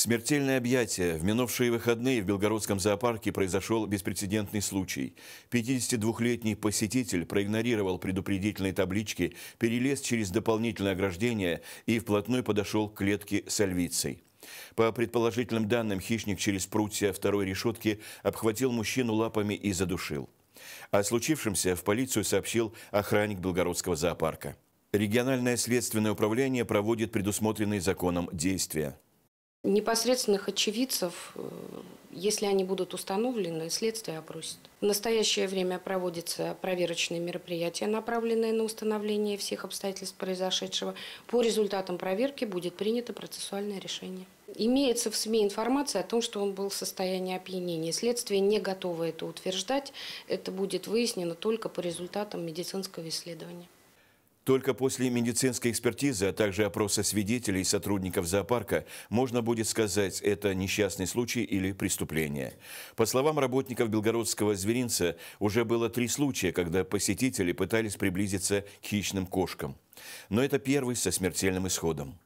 Смертельное объятие. В минувшие выходные в Белгородском зоопарке произошел беспрецедентный случай. 52-летний посетитель проигнорировал предупредительные таблички, перелез через дополнительное ограждение и вплотную подошел к клетке с альвицей. По предположительным данным, хищник через прутья второй решетки обхватил мужчину лапами и задушил. О случившемся в полицию сообщил охранник Белгородского зоопарка. Региональное следственное управление проводит предусмотренные законом действия. Непосредственных очевидцев, э, если они будут установлены, следствие опросит. В настоящее время проводятся проверочные мероприятия, направленные на установление всех обстоятельств произошедшего. По результатам проверки будет принято процессуальное решение. Имеется в СМИ информация о том, что он был в состоянии опьянения. Следствие не готово это утверждать. Это будет выяснено только по результатам медицинского исследования. Только после медицинской экспертизы, а также опроса свидетелей и сотрудников зоопарка можно будет сказать, это несчастный случай или преступление. По словам работников белгородского зверинца, уже было три случая, когда посетители пытались приблизиться к хищным кошкам. Но это первый со смертельным исходом.